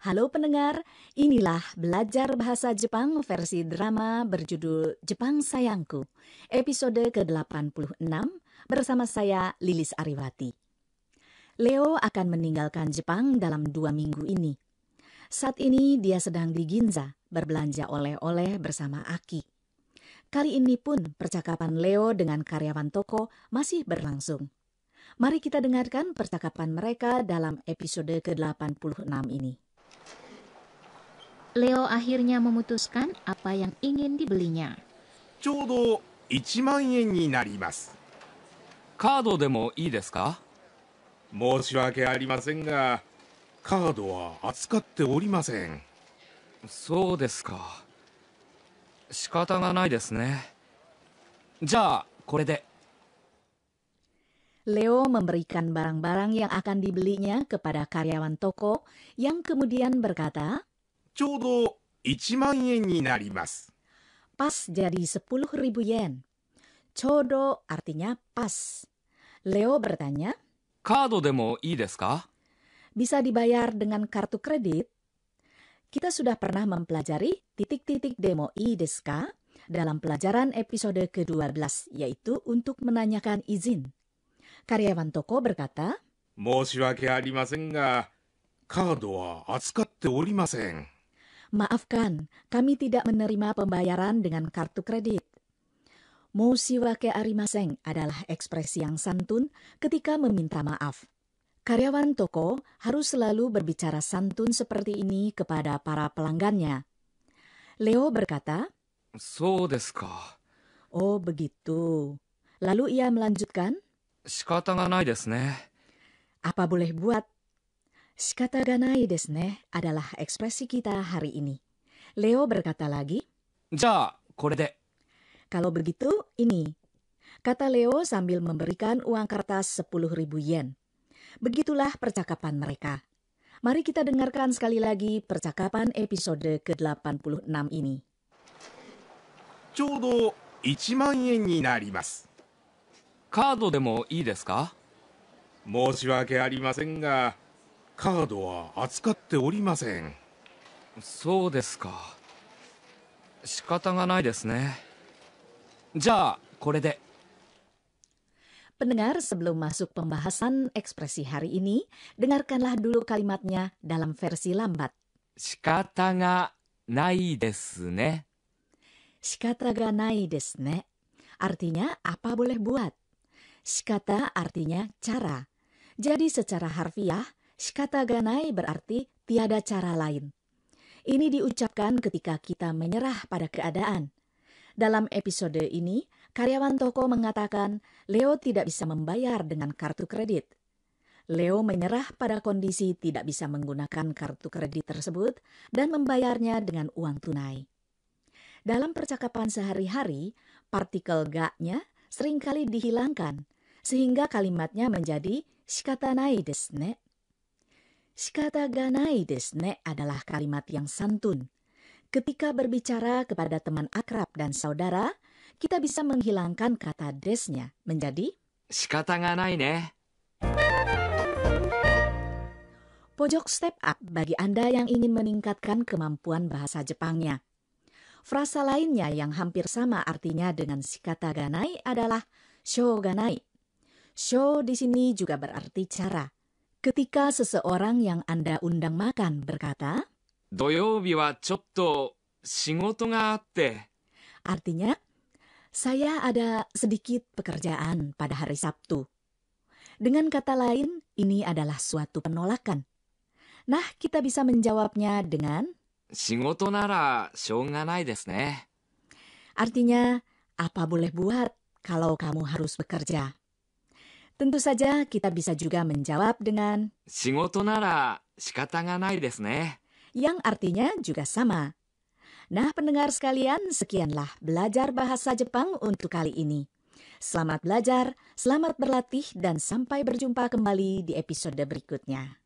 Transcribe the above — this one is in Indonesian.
Halo pendengar, inilah Belajar Bahasa Jepang versi drama berjudul Jepang Sayangku, episode ke-86 bersama saya Lilis Ariwati. Leo akan meninggalkan Jepang dalam dua minggu ini. Saat ini dia sedang di Ginza berbelanja oleh-oleh bersama Aki. Kali ini pun percakapan Leo dengan karyawan toko masih berlangsung. Mari kita dengarkan percakapan mereka dalam episode ke-86 ini. Leo akhirnya memutuskan apa yang ingin dibelinya. ちょうど1万円になります。カードでもいいですか申し訳ありませんが、カードは扱っておりません。そうですか。仕方がないですね。じゃあ、これで。Leo memberikan barang-barang yang akan dibelinya kepada karyawan toko yang kemudian berkata, Codo 1万円になります. Pas jadi 10.000 ribu yen. Codo artinya pas. Leo bertanya, Kado demo ii desu ka? Bisa dibayar dengan kartu kredit? Kita sudah pernah mempelajari titik-titik demo i deska dalam pelajaran episode ke-12 yaitu untuk menanyakan izin karyawan toko berkata, Maafkan, kami tidak menerima pembayaran dengan kartu kredit. Moshiwake arimaseng adalah ekspresi yang santun ketika meminta maaf. Karyawan toko harus selalu berbicara santun seperti ini kepada para pelanggannya. Leo berkata, So desu Oh begitu. Lalu ia melanjutkan, apa boleh buat? Shikata ganai desne adalah ekspresi kita hari ini. Leo berkata lagi. Kalau begitu, ini. Kata Leo sambil memberikan uang kertas 10 ribu yen. Begitulah percakapan mereka. Mari kita dengarkan sekali lagi percakapan episode ke-86 ini. ちょうど1万円になります。カードでもいいですか申し訳ありませんがカードは扱っておりませんそうですか仕方がないですねじゃあこれで Pendengar, sebelum masuk pembahasan ekspresi hari ini, dengarkanlah dulu kalimatnya dalam versi lambat. Shikata ga nai desu ne. Shikata ga nai desu ne. Artinya, apa boleh buat? Shikata artinya cara. Jadi secara harfiah, shikata ganai berarti tiada cara lain. Ini diucapkan ketika kita menyerah pada keadaan. Dalam episode ini, karyawan toko mengatakan Leo tidak bisa membayar dengan kartu kredit. Leo menyerah pada kondisi tidak bisa menggunakan kartu kredit tersebut dan membayarnya dengan uang tunai. Dalam percakapan sehari-hari, partikel ga-nya seringkali dihilangkan – sehingga kalimatnya menjadi shikatanai desu ne. Shikata ganai desu ne adalah kalimat yang santun. Ketika berbicara kepada teman akrab dan saudara, kita bisa menghilangkan kata desnya menjadi shikata ganai ne. Pojok step up bagi Anda yang ingin meningkatkan kemampuan bahasa Jepangnya. Frasa lainnya yang hampir sama artinya dengan shikata ganai adalah shoganai Show di sini juga berarti cara. Ketika seseorang yang Anda undang makan berkata, Doyobi wa chotto shigoto ga atte. Artinya, saya ada sedikit pekerjaan pada hari Sabtu. Dengan kata lain, ini adalah suatu penolakan. Nah, kita bisa menjawabnya dengan Shigoto nara shouganai desu ne. Artinya, apa boleh buat kalau kamu harus bekerja? Tentu saja kita bisa juga menjawab dengan Shigoto nara shikata ga nai desu ne. Yang artinya juga sama. Nah, pendengar sekalian, sekianlah belajar bahasa Jepang untuk kali ini. Selamat belajar, selamat berlatih, dan sampai berjumpa kembali di episode berikutnya.